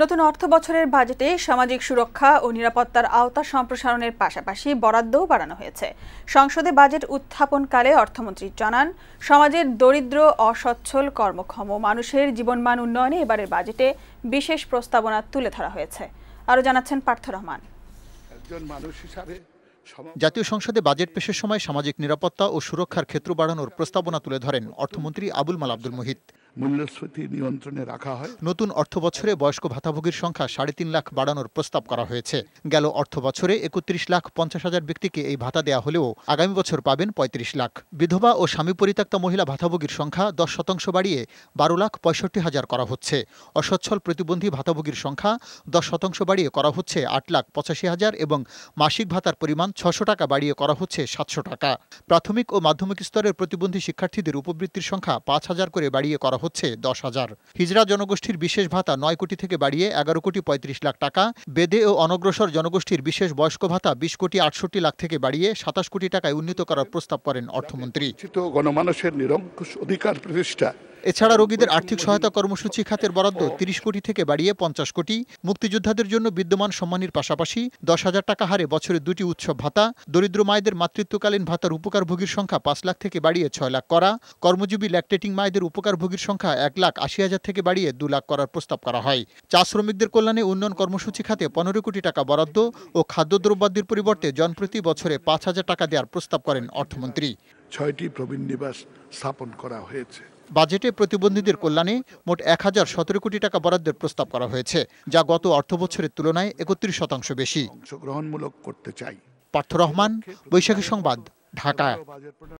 নতুন অর্থ বছরের বাজেটে সামাজিক সুরক্ষা ও নিরাপত্তার আওতা সম্প্রসারণের পাশাপাশি বরাদ্দও বাড়ানো হয়েছে সংসদে বাজেট উত্থাপনকালে অর্থমন্ত্রী জানান সমাজের দরিদ্র অসচ্ছল কর্মক্ষম মানুষের জীবনমান উন্নয়নে এবারের বাজেটে বিশেষ প্রস্তাবনা তুলে ধরা হয়েছে আরও জানাচ্ছেন পার্থ রহমান জাতীয় সংসদে বাজেট পেশের সময় সামাজিক নিরাপত্তা ও সুরক্ষার ক্ষেত্র বাড়ানোর প্রস্তাবনা তুলে ধরেন অর্থমন্ত্রী আবুল মাল আব্দুল মুহিত মূল্যস্ফীতি নিয়ন্ত্রণে রাখা হয় নতুন অর্থ বছরে বয়স্ক ভাতাভোগীর সংখ্যা সাড়ে তিন লাখ বাড়ানোর প্রস্তাব করা হয়েছে গেল অর্থ বছরে একত্রিশ লাখ পঞ্চাশ হাজার ব্যক্তিকে এই ভাতা দেয়া হলেও আগামী বছর পাবেন পঁয়ত্রিশ লাখ বিধবা ও স্বামী পরিত্যক্ত মহিলা ভাতাভোগীর সংখ্যা দশ শতাংশ বাড়িয়ে বারো লাখ পঁয়ষট্টি হাজার করা হচ্ছে অসচ্ছল প্রতিবন্ধী ভাতাভোগীর সংখ্যা দশ শতাংশ বাড়িয়ে করা হচ্ছে আট লাখ পঁচাশি হাজার এবং মাসিক ভাতার পরিমাণ ছশো টাকা বাড়িয়ে করা হচ্ছে সাতশো টাকা প্রাথমিক ও মাধ্যমিক স্তরের প্রতিবন্ধী শিক্ষার্থীদের উপবৃত্তির সংখ্যা পাঁচ হাজার করে বাড়িয়ে করা হচ্ছে দশ হাজার হিজরা জনগোষ্ঠীর বিশেষ ভাতা নয় কোটি থেকে বাড়িয়ে এগারো কোটি পঁয়ত্রিশ লাখ টাকা বেদে ও অনগ্রসর জনগোষ্ঠীর বিশেষ বয়স্ক ভাতা বিশ কোটি আটষট্টি লাখ থেকে বাড়িয়ে সাতাশ কোটি টাকায় উন্নীত করার প্রস্তাব করেন অর্থমন্ত্রী গণমানুষের নিরঙ্কুশ অধিকার প্রতিষ্ঠা এছাড়া রোগীদের আর্থিক সহায়তা কর্মসূচি খাতের বরাদ্দ তিরিশ কোটি থেকে বাড়িয়ে পঞ্চাশ কোটি মুক্তিযোদ্ধাদের জন্য বিদ্যমান সম্মানের পাশাপাশি দশ হাজার টাকা হারে বছরে দুটি উৎসব ভাতা দরিদ্র মায়েদের মাতৃত্বকালীন ভাতার উপকারভোগীর সংখ্যা পাঁচ লাখ থেকে বাড়িয়ে ছয় লাখ করা কর্মজীবী ল্যাকটেটিং মায়েদের উপকারভোগীর সংখ্যা এক লাখ আশি হাজার থেকে বাড়িয়ে দু লাখ করার প্রস্তাব করা হয় চা শ্রমিকদের কল্যাণে উন্নয়ন কর্মসূচি খাতে পনেরো কোটি টাকা বরাদ্দ ও খাদ্যদ্রব্যাদির পরিবর্তে জনপ্রতি বছরে পাঁচ হাজার টাকা দেওয়ার প্রস্তাব করেন অর্থমন্ত্রী ছয়টি প্রবীণ নিবাস স্থাপন করা হয়েছে বাজেটে প্রতিবন্ধীদের কল্যাণে মোট এক হাজার সতেরো কোটি টাকা বরাদ্দের প্রস্তাব করা হয়েছে যা গত অর্থ বছরের তুলনায় একত্রিশ শতাংশ বেশি অংশগ্রহণমূলক করতে চাই পার্থ রহমান বৈশাখী সংবাদ ঢাকা